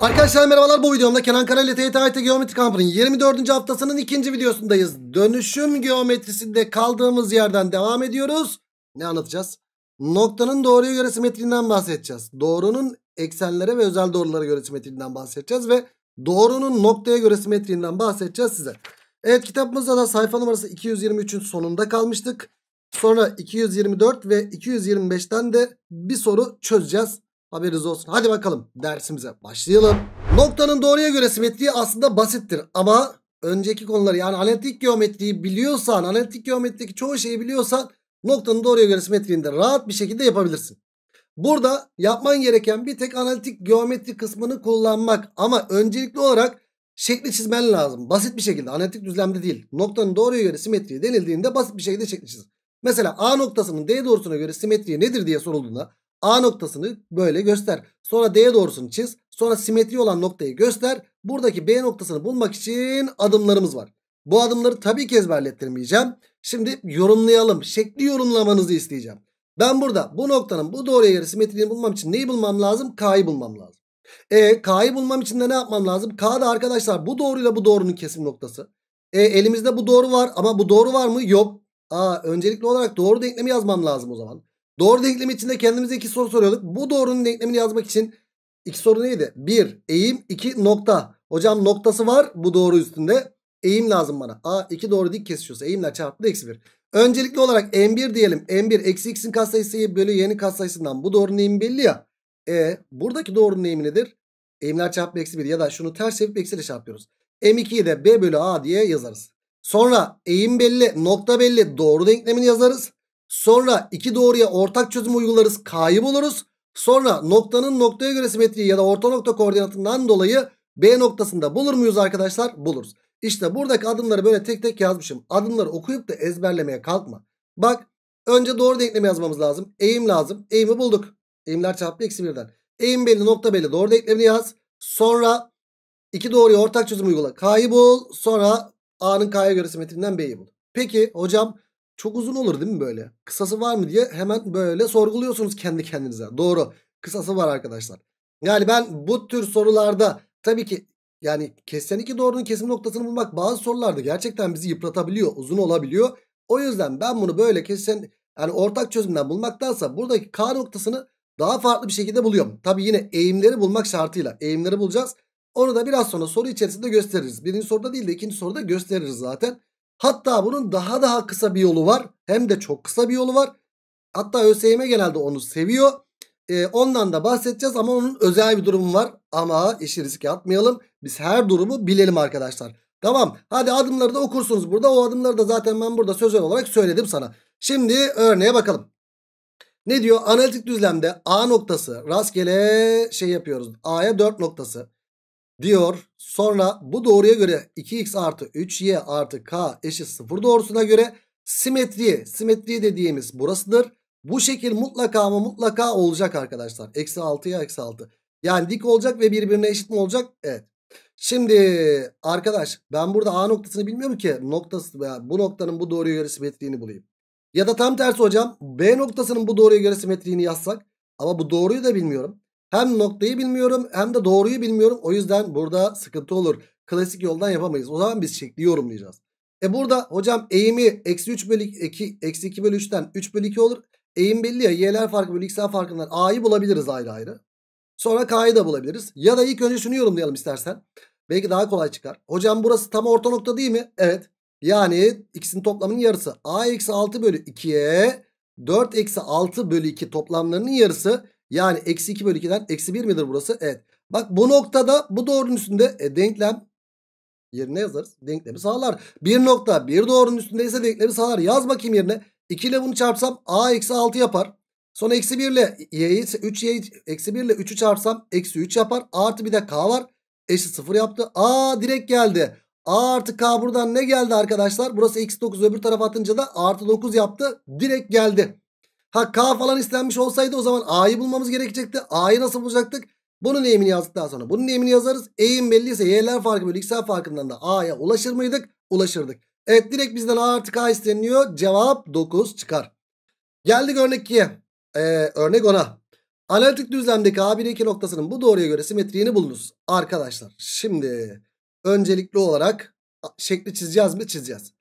Arkadaşlar merhabalar bu videomda Kenan Kara ile TYT Geometri Kampı'nın 24. haftasının ikinci videosundayız. Dönüşüm geometrisinde kaldığımız yerden devam ediyoruz. Ne anlatacağız? Noktanın doğruya göre simetriğinden bahsedeceğiz. Doğrunun eksenlere ve özel doğrulara göre simetriğinden bahsedeceğiz ve doğrunun noktaya göre simetriğinden bahsedeceğiz size. Evet kitabımızda da sayfa numarası 223'ün sonunda kalmıştık. Sonra 224 ve 225'ten de bir soru çözeceğiz. Haberiniz olsun. Hadi bakalım dersimize başlayalım. Noktanın doğruya göre simetriği aslında basittir ama önceki konuları yani analitik geometriyi biliyorsan, analitik geometrideki çoğu şeyi biliyorsan noktanın doğruya göre simetriğini de rahat bir şekilde yapabilirsin. Burada yapman gereken bir tek analitik geometri kısmını kullanmak ama öncelikli olarak şekli çizmen lazım. Basit bir şekilde analitik düzlemde değil. Noktanın doğruya göre simetriği denildiğinde basit bir şekilde şekli çiz. Mesela A noktasının D doğrusuna göre simetriği nedir diye sorulduğunda A noktasını böyle göster. Sonra D'ye doğrusunu çiz. Sonra simetri olan noktayı göster. Buradaki B noktasını bulmak için adımlarımız var. Bu adımları tabii ki ezberlettirmeyeceğim. Şimdi yorumlayalım. Şekli yorumlamanızı isteyeceğim. Ben burada bu noktanın bu doğruya göre simetriğini bulmam için neyi bulmam lazım? K'yı bulmam lazım. E K'yı bulmam için de ne yapmam lazım? K da arkadaşlar bu doğruyla bu doğrunun kesim noktası. E elimizde bu doğru var ama bu doğru var mı? Yok. Aa, öncelikli olarak doğru denklemi yazmam lazım o zaman. Doğru denklemi içinde kendimize iki soru soruyorduk. Bu doğrunun denklemini yazmak için iki soru neydi? Bir eğim iki nokta. Hocam noktası var bu doğru üstünde. Eğim lazım bana. A iki doğru dik kesişiyorsa eğimler çarptı eksi bir. Öncelikli olarak m1 diyelim. m1 eksi x'in katsayısı bölü y'nin katsayısından. Bu doğrunun eğimi belli ya. E buradaki doğrunun eğimi nedir? Eğimler çarpı eksi 1 ya da şunu ters çevirip ile çarpıyoruz. M2'yi de B bölü A diye yazarız. Sonra eğim belli, nokta belli, doğru denklemini yazarız. Sonra iki doğruya ortak çözüm uygularız. K'yı buluruz. Sonra noktanın noktaya göre simetriği ya da orta nokta koordinatından dolayı B noktasında bulur muyuz arkadaşlar? Buluruz. İşte buradaki adımları böyle tek tek yazmışım. Adımları okuyup da ezberlemeye kalkma. Bak önce doğru denklemi yazmamız lazım. Eğim lazım. Eğimi bulduk. Eğimler çarpı eksi birden. Eğim belli nokta belli doğru denklemini yaz. Sonra iki doğruya ortak çözüm uygula. K'yı bul. Sonra A'nın K'ya göre simetriğinden B'yi bul. Peki hocam çok uzun olur değil mi böyle? Kısası var mı diye hemen böyle sorguluyorsunuz kendi kendinize. Doğru. Kısası var arkadaşlar. Yani ben bu tür sorularda tabii ki yani kesen iki doğrunun kesim noktasını bulmak bazı sorularda gerçekten bizi yıpratabiliyor. Uzun olabiliyor. O yüzden ben bunu böyle kesen yani ortak çözümden bulmaktansa buradaki K noktasını daha farklı bir şekilde buluyorum. Tabii yine eğimleri bulmak şartıyla eğimleri bulacağız. Onu da biraz sonra soru içerisinde gösteririz. Birinci soruda değil de ikinci soruda gösteririz zaten. Hatta bunun daha daha kısa bir yolu var. Hem de çok kısa bir yolu var. Hatta ÖSYM genelde onu seviyor. E, ondan da bahsedeceğiz ama onun özel bir durumu var. Ama işi riske atmayalım. Biz her durumu bilelim arkadaşlar. Tamam hadi adımları da okursunuz burada. O adımları da zaten ben burada sözel olarak söyledim sana. Şimdi örneğe bakalım. Ne diyor? Analitik düzlemde A noktası rastgele şey yapıyoruz. A'ya 4 noktası diyor. Sonra bu doğruya göre 2x artı 3y artı k eşit 0 doğrusuna göre simetriye simetriye dediğimiz burasıdır. Bu şekil mutlaka mı mutlaka olacak arkadaşlar. Eksi 6'ya eksi 6. Yani dik olacak ve birbirine eşit mi olacak? Evet. Şimdi arkadaş ben burada A noktasını bilmiyorum ki noktası veya bu noktanın bu doğruya göre simetriğini bulayım. Ya da tam tersi hocam B noktasının bu doğruya göre simetriğini yazsak ama bu doğruyu da bilmiyorum. Hem noktayı bilmiyorum hem de doğruyu bilmiyorum. O yüzden burada sıkıntı olur. Klasik yoldan yapamayız. O zaman biz şekli yorumlayacağız. E burada hocam eğimi eksi 3 bölü 2, eksi 2 bölü 3'ten 3 bölü 2 olur. Eğim belli ya y'ler farkı bölü x'ler farkından a'yı bulabiliriz ayrı ayrı. Sonra k'yı da bulabiliriz. Ya da ilk önce şunu yorumlayalım istersen. Belki daha kolay çıkar. Hocam burası tam orta nokta değil mi? Evet. Yani x'in toplamının yarısı. a eksi 6 bölü 2'ye 4 eksi 6 bölü 2 toplamlarının yarısı yani eksi 2 bölü 2'den eksi 1 midir burası? Evet. Bak bu noktada bu doğrunun üstünde e, denklem yerine yazarız. Denklemi sağlar. Bir nokta bir doğrunun üstündeyse denklemi sağlar. Yaz bakayım yerine. 2 ile bunu çarpsam a eksi 6 yapar. Sonra eksi 1 ile y'yi 3 y'yi eksi 1 ile 3'ü çarpsam eksi 3 yapar. Artı bir de k var. Eşit 0 yaptı. A direkt geldi. A artı K buradan ne geldi arkadaşlar? Burası eksi 9 öbür tarafa atınca da artı 9 yaptı. Direkt geldi. Ha K falan istenmiş olsaydı o zaman A'yı bulmamız gerekecekti. A'yı nasıl bulacaktık? Bunun eğimini daha sonra bunun eğimini yazarız. Eğim belliyse y'ler farkı bölü x'ler farkından da A'ya ulaşır mıydık? Ulaşırdık. Evet direkt bizden A artı K isteniyor. Cevap 9 çıkar. Geldik örnek 2'ye. Ee, örnek 10'a. Analitik düzlemdeki A1-2 noktasının bu doğruya göre simetriğini bulunuz. Arkadaşlar şimdi öncelikli olarak şekli çizeceğiz mi? Çizeceğiz.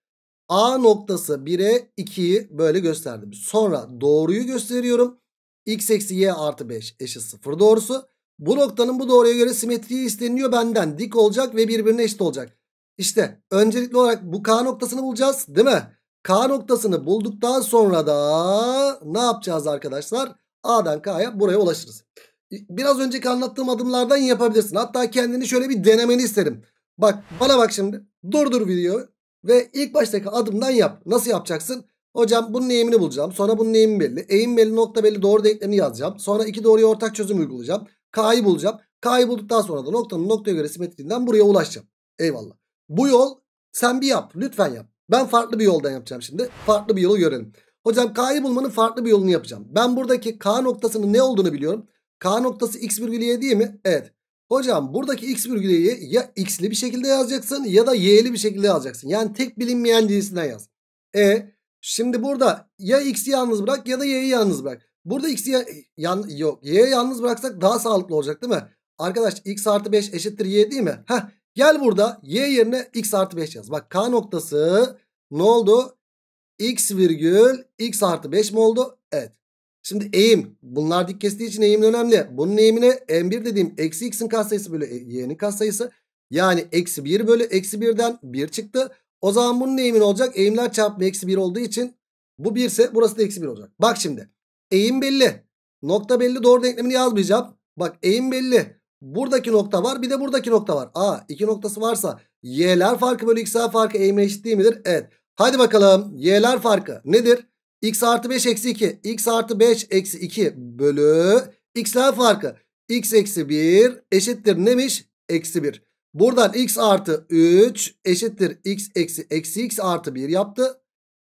A noktası 1'e 2'yi böyle gösterdim. Sonra doğruyu gösteriyorum. X eksi Y artı 5 eşit 0 doğrusu. Bu noktanın bu doğruya göre simetriği isteniyor benden. Dik olacak ve birbirine eşit olacak. İşte öncelikli olarak bu K noktasını bulacağız değil mi? K noktasını bulduktan sonra da ne yapacağız arkadaşlar? A'dan K'ya buraya ulaşırız. Biraz önceki anlattığım adımlardan yapabilirsin. Hatta kendini şöyle bir denemeni isterim. Bak bana bak şimdi. Durdur videoyu. Ve ilk baştaki adımdan yap. Nasıl yapacaksın? Hocam bunun eğimini bulacağım. Sonra bunun eğimi belli. Eğim belli nokta belli doğru denklemini yazacağım. Sonra iki doğruya ortak çözüm uygulayacağım. K'yı bulacağım. K'yı bulduktan sonra da noktanın noktaya göre simetriğinden buraya ulaşacağım. Eyvallah. Bu yol sen bir yap. Lütfen yap. Ben farklı bir yoldan yapacağım şimdi. Farklı bir yolu görelim. Hocam K'yı bulmanın farklı bir yolunu yapacağım. Ben buradaki K noktasının ne olduğunu biliyorum. K noktası x virgül y değil mi? Evet. Hocam buradaki x virgüleyi ya x'li bir şekilde yazacaksın ya da y'li bir şekilde yazacaksın. Yani tek bilinmeyen cinsinden yaz. E şimdi burada ya x'i yalnız bırak ya da y'yi yalnız bırak. Burada x'i ya, yan, yok y'ye yalnız bıraksak daha sağlıklı olacak değil mi? Arkadaş x artı 5 eşittir y değil mi? Heh gel burada y yerine x artı 5 yaz. Bak k noktası ne oldu? x virgül x artı 5 mi oldu? Evet. Şimdi eğim bunlar dik kestiği için eğim önemli. Bunun eğimine m1 dediğim eksi x'in katsayısı bölü e, y'nin katsayısı. Yani eksi 1 bölü eksi 1'den 1 çıktı. O zaman bunun eğimi ne olacak. Eğimler çarpımı eksi 1 olduğu için bu 1 ise burası da eksi 1 olacak. Bak şimdi eğim belli. Nokta belli doğru denklemini yazmayacağım. Bak eğim belli. Buradaki nokta var bir de buradaki nokta var. A iki noktası varsa y'ler farkı bölü x'ler farkı eğime eşit değil midir? Evet. Hadi bakalım y'ler farkı nedir? x artı 5 eksi 2. x artı 5 eksi 2 bölü x'ler farkı. x eksi 1 eşittir neymiş? Eksi 1. Buradan x artı 3 eşittir x eksi eksi x artı 1 yaptı.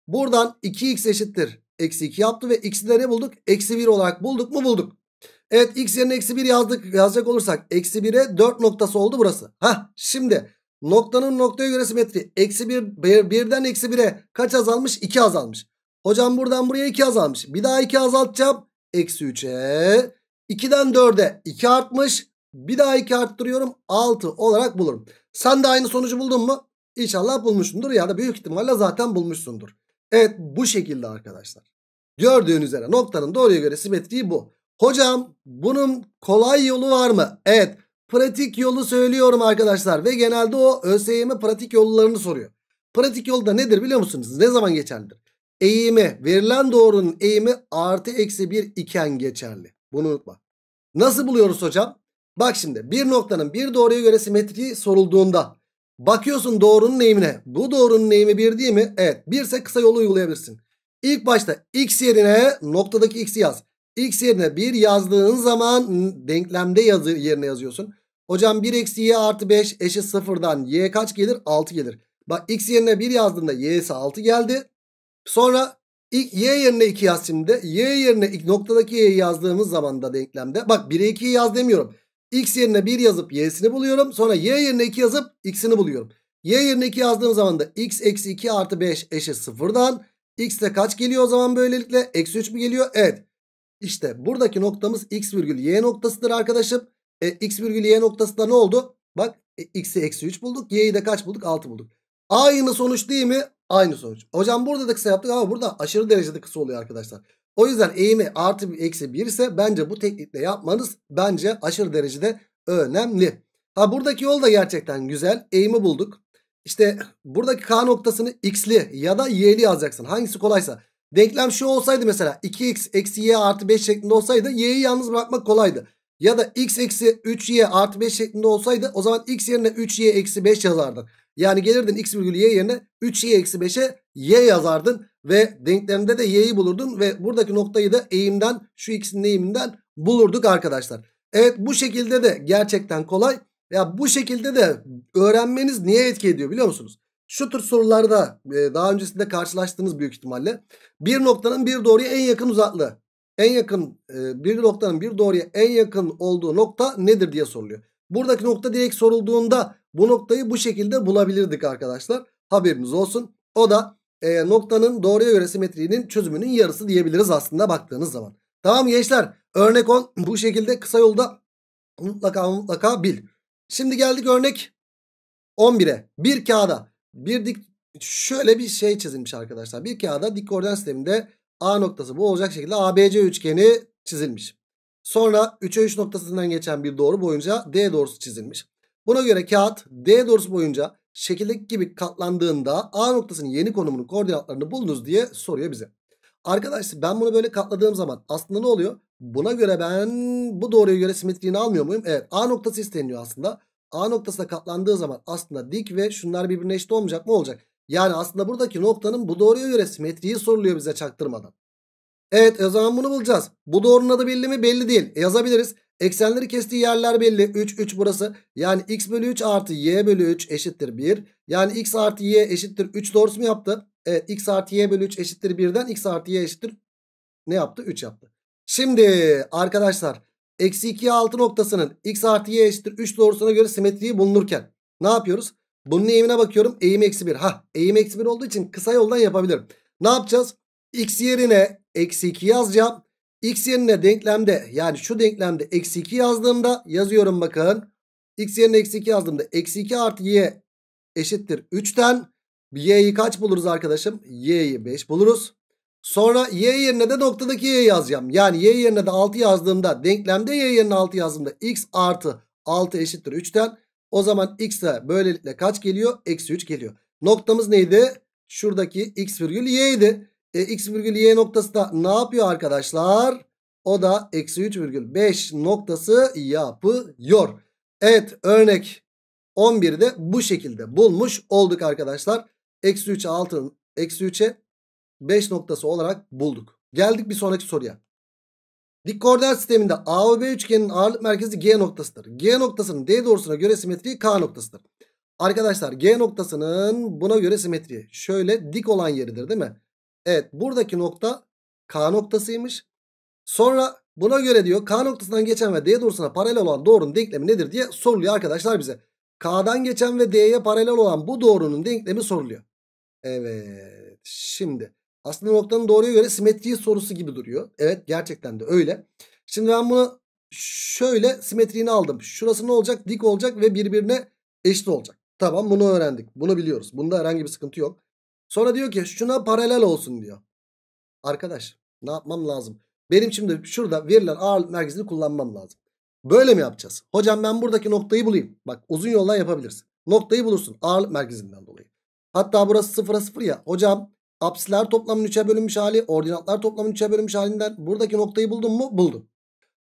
Buradan 2x eşittir eksi 2 yaptı ve x'i de ne bulduk? Eksi 1 olarak bulduk mu bulduk. Evet x yerine eksi 1 yazdık, yazacak olursak eksi 1'e 4 noktası oldu burası. Hah şimdi noktanın noktaya göre simetri. Eksi 1 birden eksi 1'e kaç azalmış? 2 azalmış. Hocam buradan buraya 2 azalmış. Bir daha 2 azaltacağım. Eksi 3'e. 2'den 4'e 2 artmış. Bir daha 2 arttırıyorum. 6 olarak bulurum. Sen de aynı sonucu buldun mu? İnşallah bulmuşsundur ya da büyük ihtimalle zaten bulmuşsundur. Evet bu şekilde arkadaşlar. Gördüğün üzere noktanın doğruya göre simetriği bu. Hocam bunun kolay yolu var mı? Evet pratik yolu söylüyorum arkadaşlar. Ve genelde o ÖSYM pratik yollarını soruyor. Pratik yolda nedir biliyor musunuz? Ne zaman geçerlidir? eğimi verilen doğrunun eğimi artı eksi 1 iken geçerli. Bunu unutma. Nasıl buluyoruz hocam? Bak şimdi bir noktanın bir doğruya göre simetri sorulduğunda bakıyorsun doğrunun eğimine. Bu doğrunun eğimi 1 değil mi? Evet 1 ise kısa yolu uygulayabilirsin. İlk başta x yerine noktadaki x'i yaz. x yerine 1 yazdığın zaman denklemde yazı yerine yazıyorsun. Hocam 1 eksi y artı 5 eşit sıfırdan y kaç gelir? 6 gelir. Bak x yerine 1 yazdığında y'si 6 geldi. Sonra y yerine 2 yaz şimdi. Y yerine noktadaki y'yi yazdığımız zaman da denklemde. Bak 1'e 2'yi yaz demiyorum. X yerine 1 yazıp y'sini buluyorum. Sonra y yerine 2 yazıp x'ini buluyorum. Y yerine 2 yazdığım zaman da x eksi 2 artı 5 eşit sıfırdan. X de kaç geliyor o zaman böylelikle? Eksi 3 mü geliyor? Evet. İşte buradaki noktamız x virgül y noktasıdır arkadaşım. E, x virgül y noktasında ne oldu? Bak e, x'i eksi 3 bulduk. Y'yi de kaç bulduk? 6 bulduk. Aynı sonuç değil mi? Aynı sonuç. Hocam burada da kısa yaptık ama burada aşırı derecede kısa oluyor arkadaşlar. O yüzden eğimi artı bir eksi bir ise bence bu teknikle yapmanız bence aşırı derecede önemli. Ha buradaki yol da gerçekten güzel. Eğimi bulduk. İşte buradaki K noktasını x'li ya da y'li yazacaksın. Hangisi kolaysa. Denklem şu olsaydı mesela 2x eksi y artı 5 şeklinde olsaydı y'yi yalnız bırakmak kolaydı. Ya da x eksi 3y artı 5 şeklinde olsaydı o zaman x yerine 3y eksi 5 yazardık. Yani gelirdin x virgül y yerine 3y eksi 5'e y yazardın ve denklemde de y'yi bulurdun ve buradaki noktayı da eğimden şu x'in eğiminden bulurduk arkadaşlar. Evet bu şekilde de gerçekten kolay. Ya bu şekilde de öğrenmeniz niye etki ediyor biliyor musunuz? Şu tür sorularda e, daha öncesinde karşılaştığınız büyük ihtimalle bir noktanın bir doğruya en yakın uzaklığı. En yakın e, bir noktanın bir doğruya en yakın olduğu nokta nedir diye soruluyor. Buradaki nokta direkt sorulduğunda bu noktayı bu şekilde bulabilirdik arkadaşlar. Haberiniz olsun. O da e, noktanın doğruya göre simetriğinin çözümünün yarısı diyebiliriz aslında baktığınız zaman. Tamam gençler örnek 10 bu şekilde kısa yolda mutlaka mutlaka bil. Şimdi geldik örnek 11'e. Bir kağıda bir dik şöyle bir şey çizilmiş arkadaşlar. Bir kağıda dik koordinat sisteminde A noktası bu olacak şekilde ABC üçgeni çizilmiş. Sonra 3'e 3 noktasından geçen bir doğru boyunca D doğrusu çizilmiş. Buna göre kağıt D doğrusu boyunca şekildeki gibi katlandığında A noktasının yeni konumunun koordinatlarını bulunuz diye soruyor bize. Arkadaşlar ben bunu böyle katladığım zaman aslında ne oluyor? Buna göre ben bu doğruya göre simetriğini almıyor muyum? Evet A noktası isteniyor aslında. A noktasına katlandığı zaman aslında dik ve şunlar birbirine eşit olmayacak mı olacak? Yani aslında buradaki noktanın bu doğruya göre simetriği soruluyor bize çaktırmadan. Evet o zaman bunu bulacağız. Bu doğrunun adı belli mi? Belli değil. E, yazabiliriz. Eksenleri kestiği yerler belli. 3, 3 burası. Yani x bölü 3 artı y bölü 3 eşittir 1. Yani x artı y eşittir 3 doğrusu mu yaptı? Evet x artı y bölü 3 eşittir 1'den x artı y eşittir ne yaptı? 3 yaptı. Şimdi arkadaşlar eksi 2 6 noktasının x artı y eşittir 3 doğrusuna göre simetriği bulunurken ne yapıyoruz? Bunun eğimine bakıyorum. Eğim eksi 1. Ha eğim eksi 1 olduğu için kısa yoldan yapabilirim. Ne yapacağız? x yerine eksi 2 yazacağım. X yerine denklemde yani şu denklemde eksi 2 yazdığımda yazıyorum bakın. X yerine eksi 2 yazdığımda eksi 2 artı y eşittir 3'ten. Y'yi kaç buluruz arkadaşım? Y'yi 5 buluruz. Sonra y yerine de noktadaki y yazacağım. Yani y yerine de 6 yazdığımda denklemde y yerine 6 yazdığımda x artı 6 eşittir 3'ten. O zaman x de böylelikle kaç geliyor? Eksi 3 geliyor. Noktamız neydi? Şuradaki x virgül y'ydi. E, x virgül y noktası da ne yapıyor arkadaşlar? O da eksi 3 virgül 5 noktası yapıyor. Evet örnek 11'de bu şekilde bulmuş olduk arkadaşlar. Eksi 3'e 6'nın eksi 3'e 5 noktası olarak bulduk. Geldik bir sonraki soruya. Dik koordinat sisteminde A ve B üçgenin ağırlık merkezi G noktasıdır. G noktasının D doğrusuna göre simetriği K noktasıdır. Arkadaşlar G noktasının buna göre simetriği şöyle dik olan yeridir değil mi? Evet buradaki nokta K noktasıymış. Sonra buna göre diyor K noktasından geçen ve D doğrusuna paralel olan doğrunun denklemi nedir diye soruluyor arkadaşlar bize. K'dan geçen ve D'ye paralel olan bu doğrunun denklemi soruluyor. Evet şimdi aslında noktanın doğruya göre simetriği sorusu gibi duruyor. Evet gerçekten de öyle. Şimdi ben bunu şöyle simetriğini aldım. Şurası ne olacak? Dik olacak ve birbirine eşit olacak. Tamam bunu öğrendik. Bunu biliyoruz. Bunda herhangi bir sıkıntı yok. Sonra diyor ki şuna paralel olsun diyor. Arkadaş ne yapmam lazım? Benim şimdi şurada verilen ağırlık merkezini kullanmam lazım. Böyle mi yapacağız? Hocam ben buradaki noktayı bulayım. Bak uzun yoldan yapabilirsin. Noktayı bulursun ağırlık merkezinden dolayı. Hatta burası sıfıra sıfır ya. Hocam apsiler toplamın 3'e bölünmüş hali, ordinatlar toplamın 3'e bölünmüş halinden buradaki noktayı buldun mu? Buldum.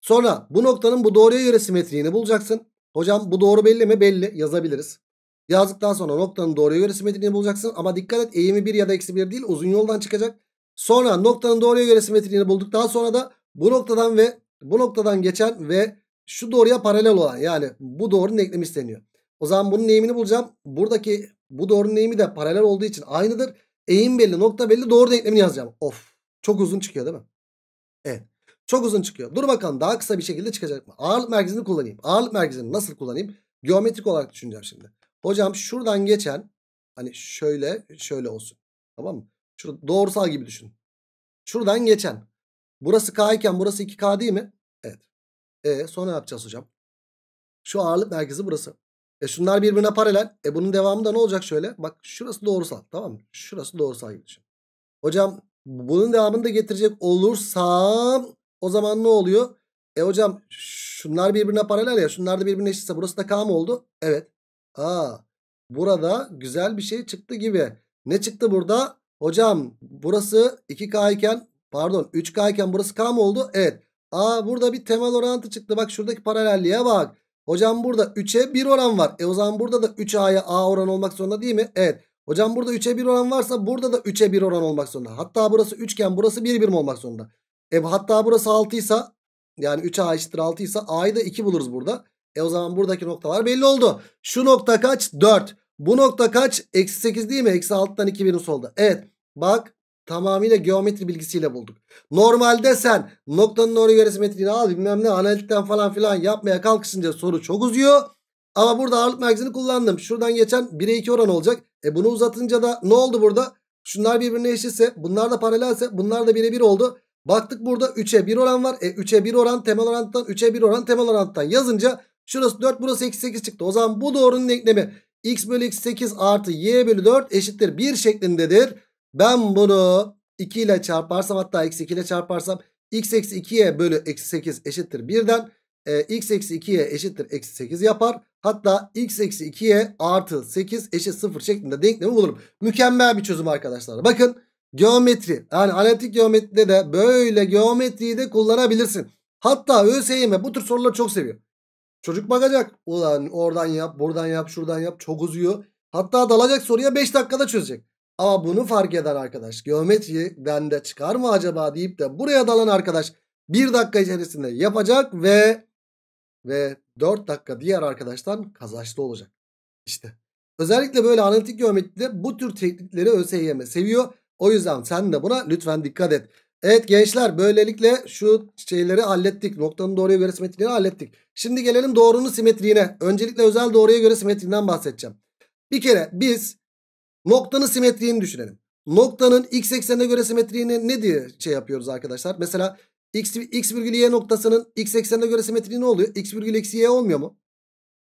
Sonra bu noktanın bu doğruya göre simetriğini bulacaksın. Hocam bu doğru belli mi? Belli. Yazabiliriz. Yazdıktan sonra noktanın doğruya göre simetriğini bulacaksın. Ama dikkat et eğimi 1 ya da eksi 1 değil uzun yoldan çıkacak. Sonra noktanın doğruya göre simetriğini bulduktan sonra da bu noktadan ve bu noktadan geçen ve şu doğruya paralel olan yani bu doğrunun eklemi isteniyor. O zaman bunun eğimini bulacağım. Buradaki bu doğrunun eğimi de paralel olduğu için aynıdır. Eğim belli nokta belli doğru denklemini yazacağım. Of çok uzun çıkıyor değil mi? Evet çok uzun çıkıyor. Dur bakalım daha kısa bir şekilde çıkacak mı? Ağırlık merkezini kullanayım. Ağırlık merkezini nasıl kullanayım? Geometrik olarak düşüneceğim şimdi. Hocam şuradan geçen hani şöyle şöyle olsun. Tamam mı? Şurada doğrusal gibi düşün. Şuradan geçen. Burası K iken burası 2K değil mi? Evet. E sonra ne yapacağız hocam? Şu ağırlık merkezi burası. E şunlar birbirine paralel. E bunun devamında ne olacak şöyle? Bak şurası doğrusal tamam mı? Şurası doğrusal gibi düşün. Hocam bunun devamını da getirecek olursam o zaman ne oluyor? E hocam şunlar birbirine paralel ya. Şunlar da birbirine eşitse burası da K mı oldu? Evet. Aa burada güzel bir şey çıktı gibi. Ne çıktı burada? Hocam burası 2K iken pardon 3K iken burası K mı oldu? Evet. Aa burada bir temel orantı çıktı. Bak şuradaki paralelliğe bak. Hocam burada 3'e 1 oran var. E o zaman burada da 3A'ya A oran olmak zorunda değil mi? Evet. Hocam burada 3'e 1 oran varsa burada da 3'e 1 oran olmak zorunda. Hatta burası 3 iken burası 1 birim olmak zorunda. E hatta burası 6 ise yani 3A eşittir 6 ise A'yı da 2 buluruz burada. E o zaman buradaki noktalar belli oldu. Şu nokta kaç? 4. Bu nokta kaç? Eksi 8 değil mi? Eksi 6'dan 2 birim solda. Evet bak tamamıyla geometri bilgisiyle bulduk. Normalde sen noktanın oraya göre simetriğini al bilmem ne analitikten falan filan yapmaya kalkışınca soru çok uzuyor. Ama burada ağırlık merkezini kullandım. Şuradan geçen 1'e 2 oran olacak. E bunu uzatınca da ne oldu burada? Şunlar birbirine eşitse bunlar da paralelse bunlar da 1'e 1 oldu. Baktık burada 3'e 1 oran var. E 3'e 1 oran temel oranttan 3'e 1 oran temel oranttan yazınca Şurası 4 burası eksi 8 çıktı. O zaman bu doğrunun denklemi x bölü x 8 artı y bölü 4 eşittir 1 şeklindedir. Ben bunu 2 ile çarparsam hatta x 2 ile çarparsam x eksi 2'ye bölü eksi 8 eşittir 1'den e, x eksi 2'ye eşittir eksi 8 yapar. Hatta x eksi 2'ye artı 8 eşit 0 şeklinde denklemi bulurum. Mükemmel bir çözüm arkadaşlar. Bakın geometri yani analitik geometride de böyle geometriyi de kullanabilirsin. Hatta ÖSYM bu tür soruları çok seviyor. Çocuk bakacak. Ulan oradan yap, buradan yap, şuradan yap. Çok uzuyor. Hatta dalacak soruya 5 dakikada çözecek. Ama bunu fark eden arkadaş geometriden bende çıkar mı acaba deyip de buraya dalan arkadaş 1 dakika içerisinde yapacak ve ve 4 dakika diğer arkadaştan kazançlı olacak. İşte özellikle böyle analitik geometride bu tür teknikleri ÖSYM seviyor. O yüzden sen de buna lütfen dikkat et. Evet gençler böylelikle şu şeyleri hallettik. Noktanın doğruya göre simetriğini hallettik. Şimdi gelelim doğrunun simetriğine. Öncelikle özel doğruya göre simetriğinden bahsedeceğim. Bir kere biz noktanın simetriğini düşünelim. Noktanın x eksenine göre simetriğini ne diye şey yapıyoruz arkadaşlar? Mesela x, x virgül y noktasının x eksenine göre simetriği ne oluyor? x virgül eksi y olmuyor mu?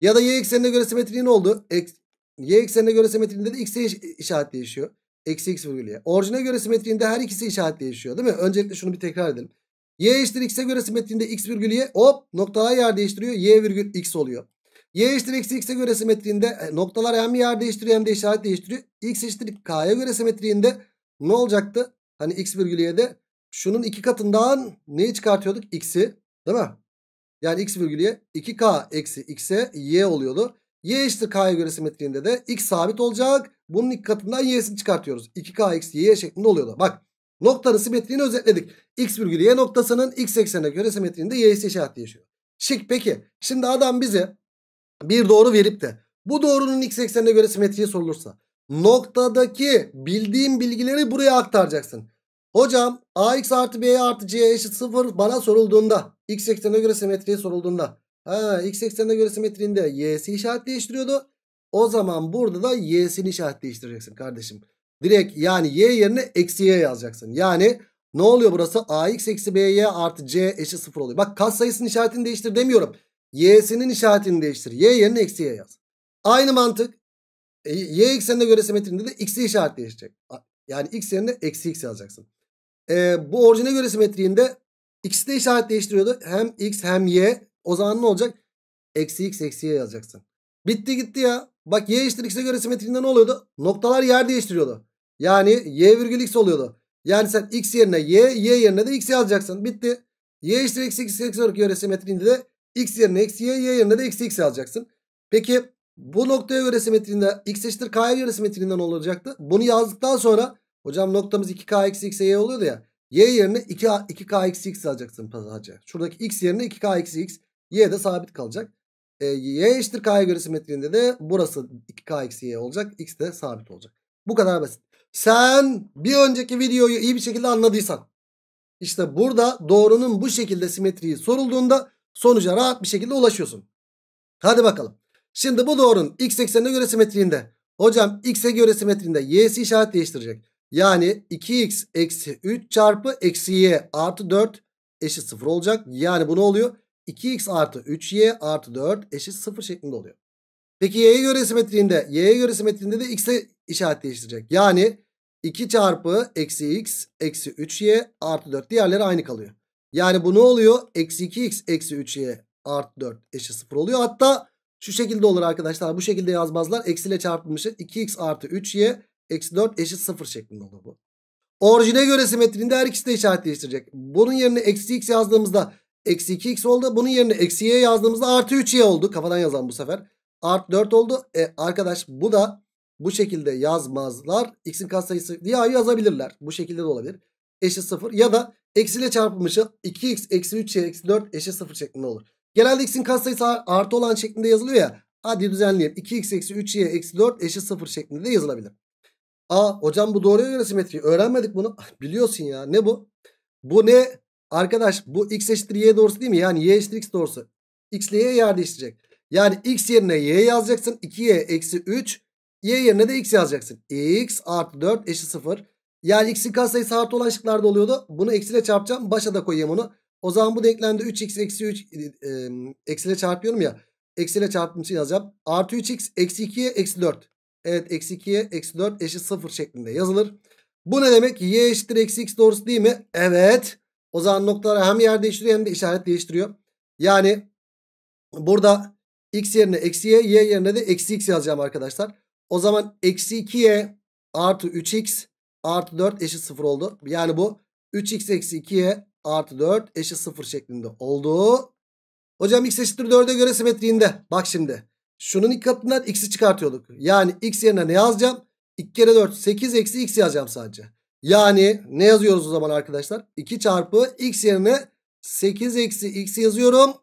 Ya da y eksenine göre simetriği ne oldu? X, y eksenine göre simetriğinde de x'e işaret değişiyor. Eksi x virgül y. Orijine göre simetriğinde her ikisi işaret değişiyor değil mi? Öncelikle şunu bir tekrar edelim. Y eşittir x'e göre simetriğinde x virgül y hop noktalar yer değiştiriyor. Y virgül x oluyor. Y eşittir eksi x'e göre simetriğinde e, noktalar hem yer değiştiriyor hem de işaret değiştiriyor. X eşittir k'ya göre simetriğinde ne olacaktı? Hani x virgül y'de şunun iki katından neyi çıkartıyorduk? X'i değil mi? Yani x virgül y 2k eksi x'e y oluyordu. Y eşittir k'ya göre simetriğinde de x sabit olacak. Bunun iki katından y'sini çıkartıyoruz. 2k eksi y şeklinde oluyordu. Bak noktanın simetriğini özetledik. x virgül y noktasının x eksenine göre simetriğinde y'si işaretli yaşıyor. Şık peki. Şimdi adam bize bir doğru verip de bu doğrunun x eksenine göre simetriği sorulursa noktadaki bildiğim bilgileri buraya aktaracaksın. Hocam ax artı b artı c eşit 0 bana sorulduğunda x eksenine göre simetriği sorulduğunda ha, x eksenine göre simetriğinde y'si işaret değiştiriyordu. O zaman burada da y'sini işaret değiştireceksin kardeşim. Direkt yani y yerine eksi y yazacaksın. Yani ne oluyor burası? ax eksi by artı c eşit sıfır oluyor. Bak kat sayısının işaretini değiştir demiyorum. Y'sinin işaretini değiştir. Y yerine eksi y yaz. Aynı mantık. E, y eksenine göre simetrinde de x'i işaret değişecek. Yani x yerine eksi x yazacaksın. E, bu orijine göre simetriğinde x'i de işaret değiştiriyordu. Hem x hem y. O zaman ne olacak? Eksi x eksi y yazacaksın. Bitti gitti ya. Bak y eşittir x'e göre simetriğinde ne oluyordu? Noktalar yer değiştiriyordu. Yani y virgül x oluyordu. Yani sen x yerine y, y yerine de x yazacaksın. Bitti. y eşittir eksi x x'e göre simetriğinde de x yerine x, y, y yerine de x x yazacaksın. Peki bu noktaya göre simetriğinde x eşittir k'ya göre simetriğinde ne olacaktı? Bunu yazdıktan sonra hocam noktamız 2k x x y oluyordu ya. Y yerine 2, 2k x x yazacaksın sadece. Şuradaki x yerine 2k x x. Y de sabit kalacak. E, y eşittir k'ya göre simetriğinde de burası 2k eksi y olacak. X de sabit olacak. Bu kadar basit. Sen bir önceki videoyu iyi bir şekilde anladıysan işte burada doğrunun bu şekilde simetriği sorulduğunda sonuca rahat bir şekilde ulaşıyorsun. Hadi bakalım. Şimdi bu doğrunun x eksenine göre simetriğinde hocam x'e göre simetriğinde y'si işaret değiştirecek. Yani 2x eksi 3 çarpı eksi y artı 4 eşit 0 olacak. Yani bu ne oluyor? 2x artı 3y artı 4 eşit 0 şeklinde oluyor. Peki y'ye göre simetriğinde y'ye göre simetriğinde de x'e işaret değiştirecek. Yani 2 çarpı eksi x eksi 3y artı 4 diğerleri aynı kalıyor. Yani bu ne oluyor? Eksi 2x eksi 3y artı 4 eşit 0 oluyor. Hatta şu şekilde olur arkadaşlar. Bu şekilde yazmazlar. Eksiyle çarpılmıştır. 2x artı 3y eksi 4 eşit 0 şeklinde olur bu. Orijine göre simetrinde her ikisi de işaret değiştirecek. Bunun yerine eksi x yazdığımızda Eksi 2x oldu. Bunun yerine eksi y yazdığımızda artı 3y oldu. Kafadan yazan bu sefer. artı 4 oldu. E arkadaş bu da bu şekilde yazmazlar. X'in katsayısı diye yazabilirler. Bu şekilde de olabilir. Eşit 0 ya da eksiyle çarpılmışı 2x eksi 3y eksi 4 eşit 0 şeklinde olur. Genelde x'in katsayısı artı olan şeklinde yazılıyor ya. Hadi düzenleyelim. 2x eksi 3y eksi 4 eşit 0 şeklinde de yazılabilir. Aa hocam bu doğruya göre simetri. Öğrenmedik bunu. Ah, biliyorsun ya. Ne bu? Bu ne? Arkadaş bu x eşittir y doğrusu değil mi? Yani y eşittir x doğrusu. x ile y yer değiştirecek. Yani x yerine y yazacaksın. 2y eksi 3. Y yerine de x yazacaksın. x artı 4 eşit 0. Yani x'in katsayısı artı olan şıklarda oluyordu. Bunu eksiyle çarpacağım. Başa da koyayım onu. O zaman bu denklemde 3x eksi 3 e, eksiyle çarpıyorum ya. Eksiyle çarptığım için yazacağım. Artı 3x eksi 2'ye eksi 4. Evet eksi 2'ye eksi 4 eşit 0 şeklinde yazılır. Bu ne demek? Y eşittir eksi x doğrusu değil mi? Evet. O zaman noktalar hem yer değiştiriyor hem de işaret değiştiriyor. Yani burada x yerine eksi y, y yerine de eksi x yazacağım arkadaşlar. O zaman eksi 2y artı 3x artı 4 eşit 0 oldu. Yani bu 3x eksi 2y artı 4 eşit 0 şeklinde oldu. Hocam x eşittir 4'e göre simetriğinde. Bak şimdi. Şunun iki katından x'i çıkartıyorduk. Yani x yerine ne yazacağım? 2 kere 4 8 eksi x yazacağım sadece. Yani ne yazıyoruz o zaman arkadaşlar? 2 çarpı x yerine 8 eksi x yazıyorum.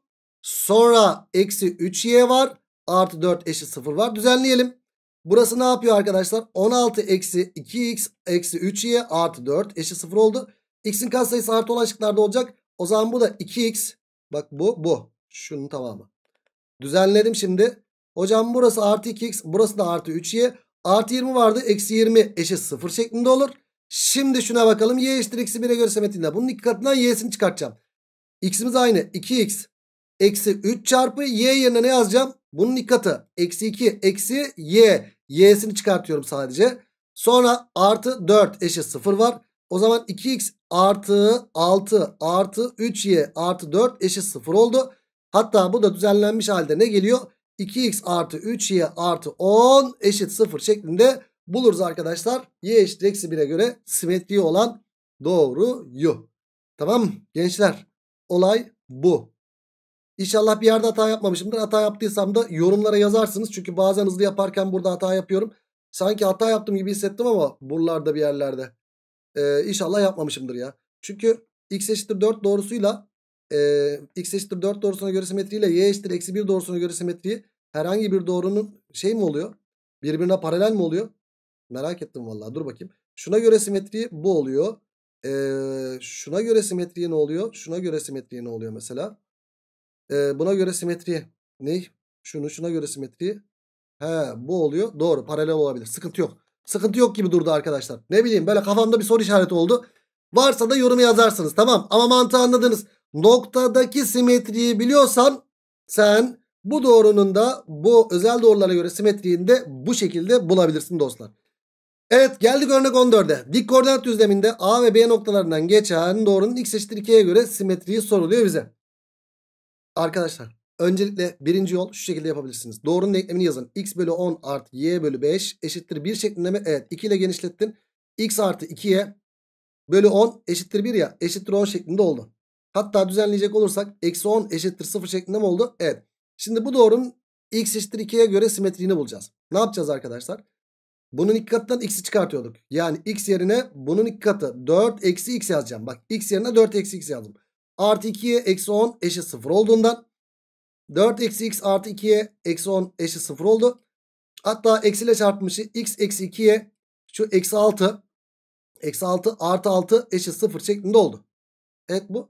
Sonra eksi 3y var. Artı 4 eşit 0 var. Düzenleyelim. Burası ne yapıyor arkadaşlar? 16 eksi 2x eksi 3y artı 4 eşit 0 oldu. X'in katsayısı artı olan şıklarda olacak. O zaman bu da 2x. Bak bu bu. Şunun tamamı. Düzenledim şimdi. Hocam burası artı 2x. Burası da artı 3y. Artı 20 vardı. Eksi 20 eşit 0 şeklinde olur. Şimdi şuna bakalım. Y eşittir eksi 1'e göre semetinden. Bunun iki katından y'sini çıkartacağım. X'imiz aynı. 2x. Eksi 3 çarpı y yerine ne yazacağım? Bunun iki katı. Eksi 2 eksi y. Y'sini çıkartıyorum sadece. Sonra artı 4 eşit 0 var. O zaman 2x artı 6 artı 3y artı 4 eşit 0 oldu. Hatta bu da düzenlenmiş halde ne geliyor? 2x artı 3y artı 10 eşit 0 şeklinde buluruz arkadaşlar. Y eşittir eksi 1'e göre simetriği olan doğruyu. Tamam Gençler olay bu. İnşallah bir yerde hata yapmamışımdır. Hata yaptıysam da yorumlara yazarsınız. Çünkü bazen hızlı yaparken burada hata yapıyorum. Sanki hata yaptım gibi hissettim ama buralarda bir yerlerde. Ee, inşallah yapmamışımdır ya. Çünkü x eşittir 4 doğrusuyla e, x eşittir 4 doğrusuna göre simetriyle y eşittir eksi 1 doğrusuna göre simetriyi herhangi bir doğrunun şey mi oluyor? Birbirine paralel mi oluyor? Merak ettim vallahi dur bakayım. Şuna göre simetriği bu oluyor. Ee, şuna göre simetriye ne oluyor? Şuna göre simetriye ne oluyor mesela? Ee, buna göre simetriye ne? Şunu şuna göre simetri He bu oluyor. Doğru paralel olabilir. Sıkıntı yok. Sıkıntı yok gibi durdu arkadaşlar. Ne bileyim böyle kafamda bir soru işareti oldu. Varsa da yorum yazarsınız tamam. Ama mantığı anladınız. Noktadaki simetriyi biliyorsan sen bu doğrunun da bu özel doğrulara göre simetriğini de bu şekilde bulabilirsin dostlar. Evet geldik örnek 14'e. Dik koordinat düzleminde A ve B noktalarından geçen doğrunun x eşittir 2'ye göre simetriği soruluyor bize. Arkadaşlar öncelikle birinci yol şu şekilde yapabilirsiniz. Doğrunun denklemini yazın. x bölü 10 artı y bölü 5 eşittir 1 şeklinde mi? Evet 2 ile genişlettin. x artı 2'ye bölü 10 eşittir 1 ya eşittir 10 şeklinde oldu. Hatta düzenleyecek olursak eksi 10 eşittir 0 şeklinde mi oldu? Evet. Şimdi bu doğrunun x eşittir 2'ye göre simetriğini bulacağız. Ne yapacağız arkadaşlar? Bunun iki katından x'i çıkartıyorduk. Yani x yerine bunun iki katı 4 eksi x yazacağım. Bak x yerine 4 eksi x yazdım. Artı 2'ye eksi 10 eşit 0 olduğundan 4 eksi x artı 2'ye eksi 10 eşit 0 oldu. Hatta eksiyle çarpmışı x eksi 2'ye şu eksi 6 eksi 6 artı 6 eşit 0 şeklinde oldu. Evet bu.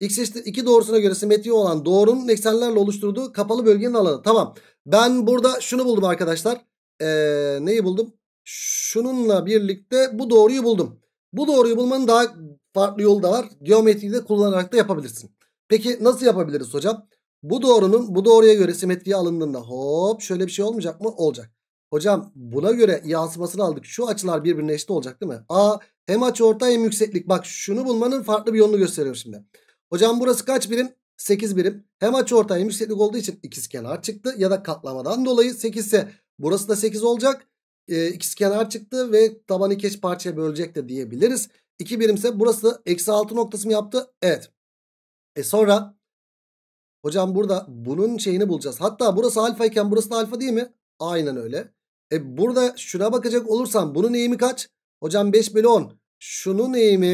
X eşittir 2 doğrusuna göre simetriği olan doğrunun eksenlerle oluşturduğu kapalı bölgenin alanı. Tamam. Ben burada şunu buldum arkadaşlar ee, neyi buldum? Şununla birlikte bu doğruyu buldum. Bu doğruyu bulmanın daha farklı yolu da var. Geometriyi de kullanarak da yapabilirsin. Peki nasıl yapabiliriz hocam? Bu doğrunun bu doğruya göre simetriye alındığında hop şöyle bir şey olmayacak mı? Olacak. Hocam buna göre yansımasını aldık. Şu açılar birbirine eşit olacak değil mi? A hem açı orta hem yükseklik. Bak şunu bulmanın farklı bir yolunu gösteriyor şimdi. Hocam burası kaç birim? 8 birim. Hem açı orta hem yükseklik olduğu için ikizkenar çıktı. Ya da katlamadan dolayı 8 ise Burası da 8 olacak. E, ee, ikisi kenar çıktı ve tabanı keş parçaya bölecek de diyebiliriz. 2 birimse burası eksi 6 noktası mı yaptı? Evet. E sonra hocam burada bunun şeyini bulacağız. Hatta burası alfa iken burası da alfa değil mi? Aynen öyle. E burada şuna bakacak olursam bunun eğimi kaç? Hocam 5 bölü 10. Şunun eğimi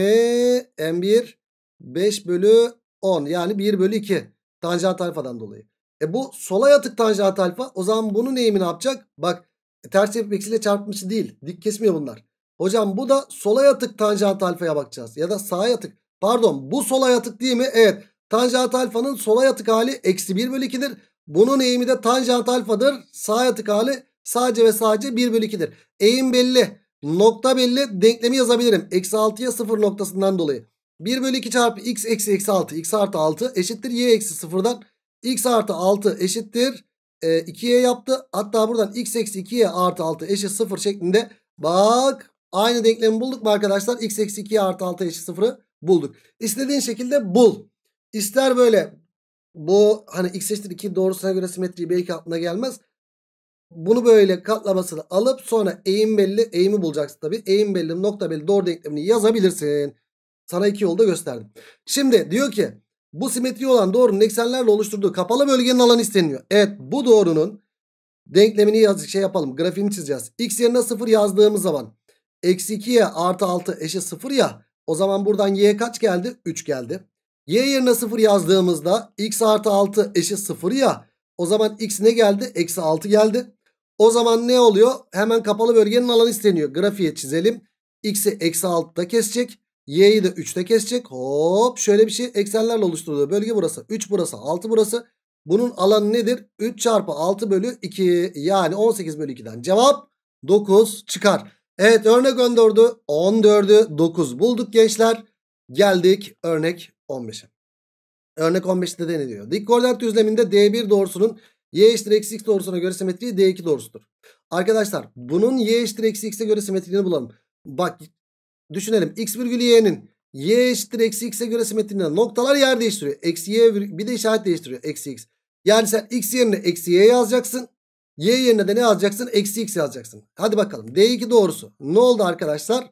M1 5 bölü 10 yani 1 bölü 2 tanjant alfadan dolayı. E bu sola yatık tanjant alfa. O zaman bunun eğimi ne yapacak? Bak e, ters ters eksiyle çarpmışı değil. Dik kesmiyor bunlar. Hocam bu da sola yatık tanjant alfaya bakacağız. Ya da sağa yatık. Pardon bu sola yatık değil mi? Evet. Tanjant alfanın sola yatık hali eksi 1 bölü 2'dir. Bunun eğimi de tanjant alfadır. Sağ yatık hali sadece ve sadece 1 bölü 2'dir. Eğim belli. Nokta belli. Denklemi yazabilirim. Eksi 6'ya 0 noktasından dolayı. 1 bölü 2 çarpı x eksi eksi 6. x artı 6 eşittir y eksi 0'dan x artı 6 eşittir. E, 2'ye yaptı. Hatta buradan x eksi 2'ye artı 6 eşit 0 şeklinde. Bak aynı denklemi bulduk mu arkadaşlar? x eksi 2'ye artı 6 eşit 0'ı bulduk. İstediğin şekilde bul. İster böyle bu hani x eşittir 2 doğrusuna göre simetriği belki aklına gelmez. Bunu böyle katlamasını alıp sonra eğim belli eğimi bulacaksın tabi. Eğim belli nokta belli doğru denklemini yazabilirsin. Sana iki yolda gösterdim. Şimdi diyor ki bu simetri olan doğrunun eksenlerle oluşturduğu kapalı bölgenin alanı isteniyor. Evet bu doğrunun denklemini yaz şey yapalım. Grafiğini çizeceğiz. X yerine 0 yazdığımız zaman eksi 2 artı 6 eşit 0 ya. O zaman buradan y kaç geldi? 3 geldi. Y yerine 0 yazdığımızda x artı 6 eşit 0 ya. O zaman x ne geldi? Eksi 6 geldi. O zaman ne oluyor? Hemen kapalı bölgenin alanı isteniyor. Grafiğe çizelim. X'i eksi 6'da kesecek. Y'yi de 3'te kesecek. Hop şöyle bir şey eksenlerle oluşturduğu bölge burası. 3 burası 6 burası. Bunun alanı nedir? 3 çarpı 6 bölü 2 yani 18 bölü 2'den cevap 9 çıkar. Evet örnek 14'ü 14'ü 9 bulduk gençler. Geldik örnek 15'e. Örnek 15'te de ne diyor? Dik koordinat düzleminde D1 doğrusunun y eşittir eksi x doğrusuna göre simetriği D2 doğrusudur. Arkadaşlar bunun y eşittir eksi x'e göre simetriğini bulalım. Bak düşünelim. X virgül y'nin y eşittir eksi x'e göre simetriğinden noktalar yer değiştiriyor. Eksi y bir de işaret değiştiriyor. Eksi x. Yani sen x yerine eksi y yazacaksın. Y yerine de ne yazacaksın? Eksi x yazacaksın. Hadi bakalım. D2 doğrusu. Ne oldu arkadaşlar?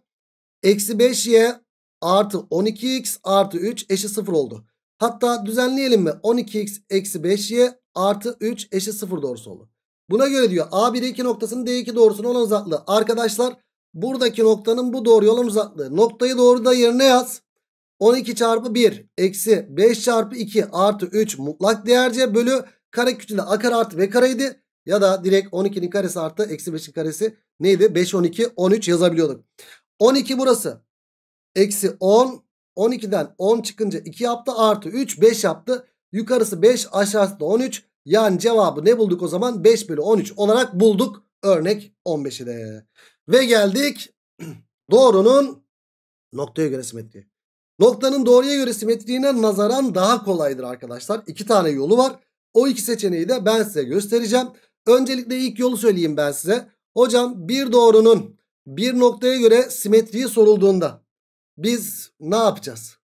Eksi 5y artı 12x artı 3 eşit 0 oldu. Hatta düzenleyelim mi? 12x eksi 5y artı 3 eşit 0 doğrusu oldu. Buna göre diyor A1 2 noktasının D2 doğrusunun olan uzaklığı. Arkadaşlar Buradaki noktanın bu doğru yolum uzaklığı. Noktayı doğru da yerine yaz. 12 çarpı 1 eksi 5 çarpı 2 artı 3 mutlak değerce bölü kare küçüle a kare artı b kareydi. Ya da direkt 12'nin karesi artı eksi 5'in karesi neydi? 5, 12, 13 yazabiliyorduk. 12 burası. Eksi 10. 12'den 10 çıkınca 2 yaptı. Artı 3, 5 yaptı. Yukarısı 5, aşağısı da 13. Yani cevabı ne bulduk o zaman? 5 bölü 13 olarak bulduk. Örnek 15'i de. Ve geldik doğrunun noktaya göre simetriği. Noktanın doğruya göre simetriğine nazaran daha kolaydır arkadaşlar. İki tane yolu var. O iki seçeneği de ben size göstereceğim. Öncelikle ilk yolu söyleyeyim ben size. Hocam bir doğrunun bir noktaya göre simetriği sorulduğunda biz ne yapacağız?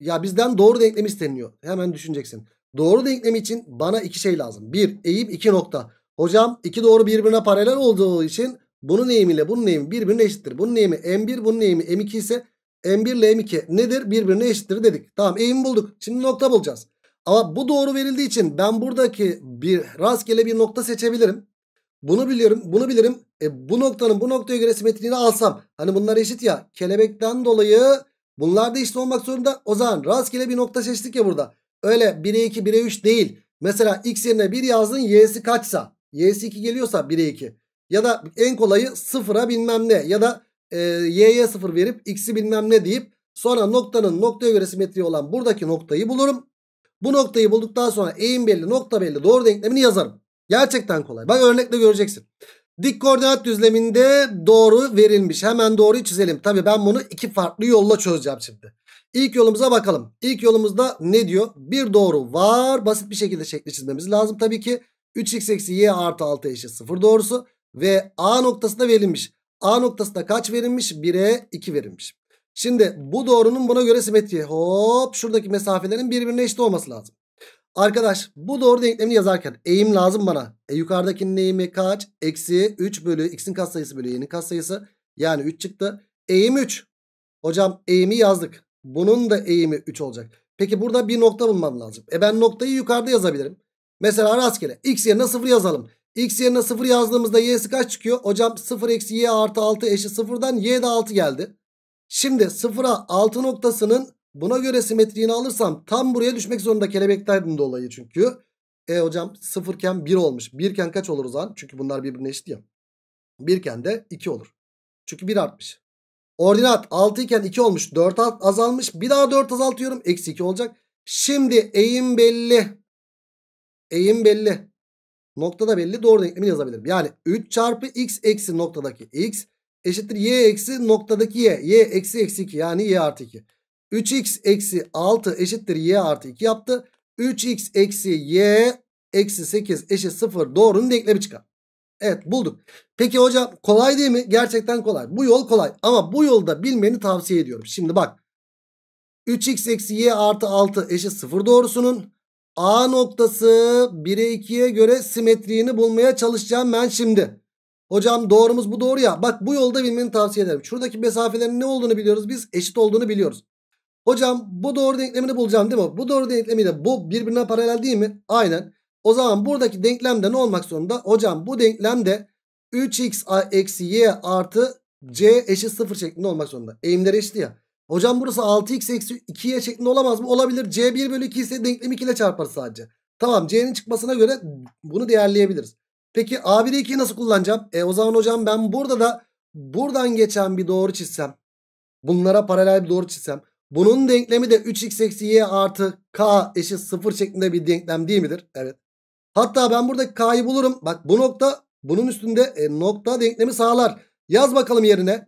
Ya bizden doğru denklem isteniyor. Hemen düşüneceksin. Doğru denklem için bana iki şey lazım. Bir eğim iki nokta. Hocam iki doğru birbirine paralel olduğu için bunun eğimiyle bunun eğimi birbirine eşittir. Bunun eğimi M1 bunun eğimi M2 ise M1 ile M2 nedir? Birbirine eşittir dedik. Tamam eğimi bulduk. Şimdi nokta bulacağız. Ama bu doğru verildiği için ben buradaki bir rastgele bir nokta seçebilirim. Bunu biliyorum, bunu bilirim. E, bu noktanın bu noktaya göre simetriğini alsam. Hani bunlar eşit ya. Kelebekten dolayı bunlar da eşit olmak zorunda. O zaman rastgele bir nokta seçtik ya burada. Öyle 1'e 2, 1'e 3 değil. Mesela x yerine 1 yazdın y'si kaçsa. Y'si 2 geliyorsa 1'e 2. Ya da en kolayı sıfıra bilmem ne ya da e, y'ye sıfır verip x'i bilmem ne deyip sonra noktanın noktaya göre simetri olan buradaki noktayı bulurum. Bu noktayı bulduktan sonra eğim belli nokta belli doğru denklemini yazarım. Gerçekten kolay. Bak örnekle göreceksin. Dik koordinat düzleminde doğru verilmiş. Hemen doğruyu çizelim. Tabii ben bunu iki farklı yolla çözeceğim şimdi. İlk yolumuza bakalım. İlk yolumuzda ne diyor? Bir doğru var. Basit bir şekilde şekli çizmemiz lazım tabii ki. 3x eksi y artı 6 eşit 0 doğrusu. Ve A noktasında verilmiş. A noktasında kaç verilmiş? 1'e 2 verilmiş. Şimdi bu doğrunun buna göre simetriği. Hop şuradaki mesafelerin birbirine eşit olması lazım. Arkadaş bu doğru denklemini yazarken eğim lazım bana. E yukarıdakinin eğimi kaç? Eksi 3 bölü x'in katsayısı bölü y'nin katsayısı. Yani 3 çıktı. Eğim 3. Hocam eğimi yazdık. Bunun da eğimi 3 olacak. Peki burada bir nokta bulmam lazım. E ben noktayı yukarıda yazabilirim. Mesela rastgele x yerine 0 yazalım. X yerine 0 yazdığımızda y'si kaç çıkıyor? Hocam 0 eksi y artı 6 eşit 0'dan y de 6 geldi. Şimdi 0'a 6 noktasının buna göre simetriğini alırsam tam buraya düşmek zorunda kelebekten dolayı çünkü. E hocam 0 iken 1 olmuş. 1 iken kaç olur o zaman? Çünkü bunlar birbirine eşit ya. 1 iken de 2 olur. Çünkü 1 artmış. Ordinat 6 iken 2 olmuş. 4 azalmış. Bir daha 4 azaltıyorum. Eksi 2 olacak. Şimdi eğim belli. Eğim belli. Noktada belli doğru denklemini yazabilirim. Yani 3 çarpı x eksi noktadaki x eşittir y eksi noktadaki y. y eksi eksi 2 yani y artı 2. 3x eksi 6 eşittir y artı 2 yaptı. 3x eksi y eksi 8 eşit 0 doğrunun denklemi çıkar. Evet bulduk. Peki hocam kolay değil mi? Gerçekten kolay. Bu yol kolay ama bu yolda bilmeni tavsiye ediyorum. Şimdi bak 3x eksi y artı 6 eşit 0 doğrusunun A noktası 1'e 2'ye göre simetriğini bulmaya çalışacağım ben şimdi. Hocam doğrumuz bu doğru ya. Bak bu yolda bilmeni tavsiye ederim. Şuradaki mesafelerin ne olduğunu biliyoruz biz. Eşit olduğunu biliyoruz. Hocam bu doğru denklemini bulacağım değil mi? Bu doğru denklemiyle bu birbirine paralel değil mi? Aynen. O zaman buradaki denklemde ne olmak zorunda? Hocam bu denklemde 3x eksi y artı c eşit 0 şeklinde olmak zorunda. Eğimler eşit ya. Hocam burası 6x eksi 2y şeklinde olamaz mı? Olabilir. C1 bölü 2 ise denklemi 2 ile çarpar sadece. Tamam C'nin çıkmasına göre bunu değerleyebiliriz. Peki A1'i 2'yi nasıl kullanacağım? E o zaman hocam ben burada da buradan geçen bir doğru çizsem. Bunlara paralel bir doğru çizsem. Bunun denklemi de 3x eksi y artı k eşit 0 şeklinde bir denklem değil midir? Evet. Hatta ben buradaki k'yı bulurum. Bak bu nokta bunun üstünde e, nokta denklemi sağlar. Yaz bakalım yerine.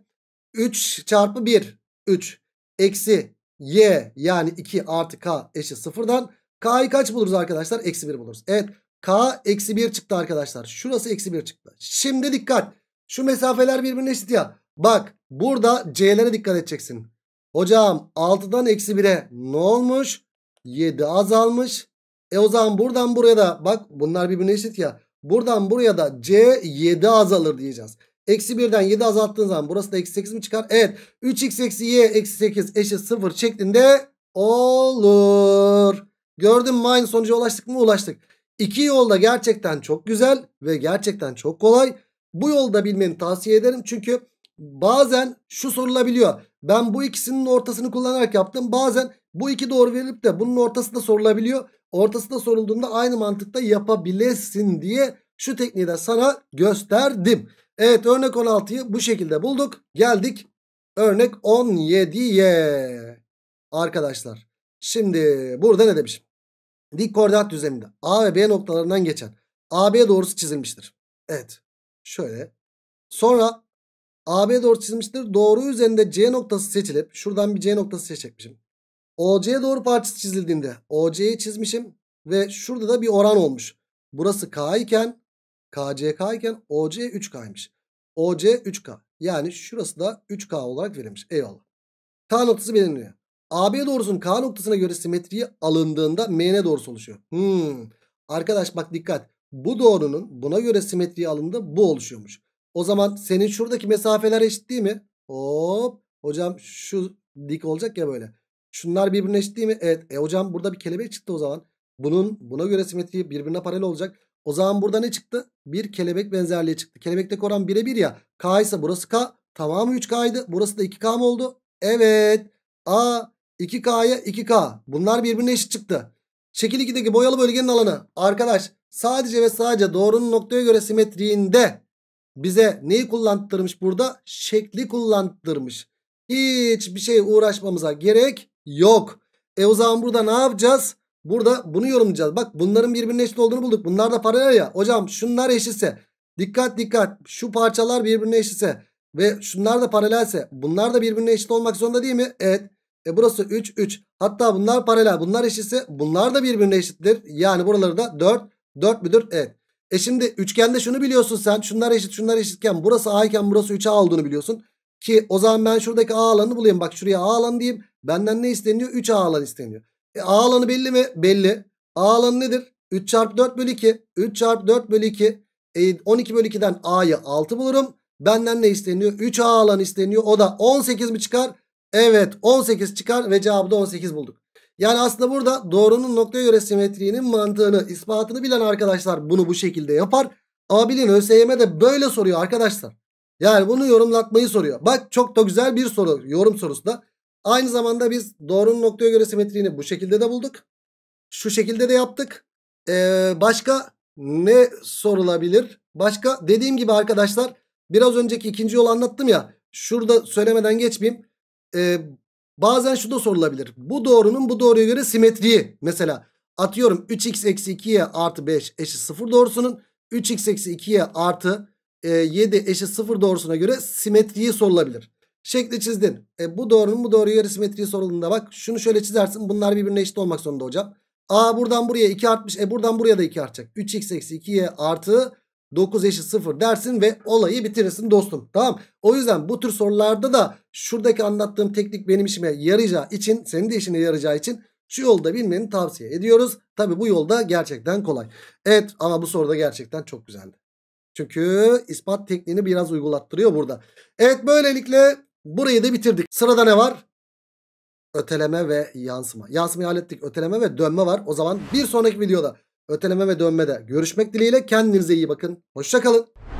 3 çarpı 1. 3 eksi y yani 2 artı k eşit sıfırdan k'yı kaç buluruz arkadaşlar? Eksi 1 buluruz. Evet k eksi 1 çıktı arkadaşlar. Şurası eksi 1 çıktı. Şimdi dikkat. Şu mesafeler birbirine eşit ya. Bak burada c'lere dikkat edeceksin. Hocam 6'dan eksi 1'e ne olmuş? 7 azalmış. E o zaman buradan buraya da bak bunlar birbirine eşit ya. Buradan buraya da c 7 azalır diyeceğiz. Eksi 1'den 7 azalttığın zaman burası da eksi 8 mi çıkar? Evet 3x eksi y eksi 8 eşit 0 şeklinde olur. Gördün mü aynı sonuca ulaştık mı? Ulaştık. İki yolda gerçekten çok güzel ve gerçekten çok kolay. Bu yolda bilmeni tavsiye ederim. Çünkü bazen şu sorulabiliyor. Ben bu ikisinin ortasını kullanarak yaptım. Bazen bu iki doğru verilip de bunun ortası da sorulabiliyor. Ortası da sorulduğunda aynı mantıkta yapabilirsin diye şu tekniği de sana gösterdim. Evet örnek 16'yı bu şekilde bulduk. Geldik örnek 17'ye. Arkadaşlar şimdi burada ne demişim? Dik koordinat düzleminde A ve B noktalarından geçen AB doğrusu çizilmiştir. Evet şöyle. Sonra AB doğru çizilmiştir. Doğru üzerinde C noktası seçilip şuradan bir C noktası seçecekmişim. OC doğru parçası çizildiğinde OC'yi çizmişim ve şurada da bir oran olmuş. Burası K iken KCK iken OC 3K'ymış. OC 3K. Yani şurası da 3K olarak verilmiş. Eyvallah. K noktası belirleniyor. AB doğrusunun K noktasına göre simetriği alındığında MN doğrusu oluşuyor. Hmm. Arkadaş bak dikkat. Bu doğrunun buna göre simetriği alındığında bu oluşuyormuş. O zaman senin şuradaki mesafeler eşit değil mi? Hop. Hocam şu dik olacak ya böyle. Şunlar birbirine eşit değil mi? Evet. E hocam burada bir kelebek çıktı o zaman. Bunun buna göre simetriği birbirine paralel olacak. O zaman burada ne çıktı? Bir kelebek benzerliği çıktı. Kelebekteki oran 1'e 1 ya. K ise burası K. Tamamı 3K'ydı. Burası da 2K mı oldu? Evet. A 2K'ya 2K. Bunlar birbirine eşit çıktı. Şekil 2'deki boyalı bölgenin alanı. Arkadaş sadece ve sadece doğrunun noktaya göre simetriğinde bize neyi kullandırmış burada? Şekli kullandırmış. Hiçbir şey uğraşmamıza gerek yok. E o zaman burada ne yapacağız? Burada bunu yorumlayacağız. Bak bunların birbirine eşit olduğunu bulduk. Bunlar da paralel ya. Hocam şunlar eşitse. Dikkat dikkat. Şu parçalar birbirine eşitse. Ve şunlar da paralelse. Bunlar da birbirine eşit olmak zorunda değil mi? Evet. E burası 3 3. Hatta bunlar paralel. Bunlar eşitse bunlar da birbirine eşittir. Yani buraları da 4 4 müdür? Evet. E şimdi üçgende şunu biliyorsun sen. Şunlar eşit şunlar eşitken burası A iken burası 3A olduğunu biliyorsun. Ki o zaman ben şuradaki A alanını bulayım. Bak şuraya A alanı diyeyim. Benden ne isteniyor? 3A alanı isteniyor. E, A alanı belli mi? Belli. A alanı nedir? 3 çarpı 4 bölü 2. 3 çarpı 4 bölü 2. E, 12 bölü 2'den A'yı 6 bulurum. Benden ne isteniyor? 3A alanı isteniyor. O da 18 mi çıkar? Evet 18 çıkar ve cevabı da 18 bulduk. Yani aslında burada doğrunun noktaya göre simetriğinin mantığını, ispatını bilen arkadaşlar bunu bu şekilde yapar. Abil'in ÖSYM'de böyle soruyor arkadaşlar. Yani bunu yorumlatmayı soruyor. Bak çok da güzel bir soru yorum sorusu da. Aynı zamanda biz doğrunun noktaya göre simetriğini bu şekilde de bulduk. Şu şekilde de yaptık. Ee, başka ne sorulabilir? Başka dediğim gibi arkadaşlar biraz önceki ikinci yolu anlattım ya. Şurada söylemeden geçmeyeyim. Ee, bazen şu da sorulabilir. Bu doğrunun bu doğruya göre simetriği. Mesela atıyorum 3x eksi 2y artı 5 eşit 0 doğrusunun 3x eksi 2y artı e, 7 eşit 0 doğrusuna göre simetriği sorulabilir. Şekli çizdin. E, bu doğrunun bu doğru yarı simetriği sorulduğunda bak. Şunu şöyle çizersin. Bunlar birbirine eşit olmak zorunda hocam. A buradan buraya 2 artmış. E buradan buraya da 2 artacak. 3x eksi 2y artı 9 eşit 0 dersin ve olayı bitirirsin dostum. Tamam. O yüzden bu tür sorularda da şuradaki anlattığım teknik benim işime yarayacağı için senin de işine yarayacağı için şu yolda bilmeni tavsiye ediyoruz. Tabi bu yolda gerçekten kolay. Evet ama bu soruda gerçekten çok güzeldi. Çünkü ispat tekniğini biraz uygulattırıyor burada. Evet böylelikle Burayı da bitirdik. Sırada ne var? Öteleme ve yansıma. Yansımayı hallettik. Öteleme ve dönme var. O zaman bir sonraki videoda öteleme ve dönmede görüşmek dileğiyle. Kendinize iyi bakın. Hoşçakalın.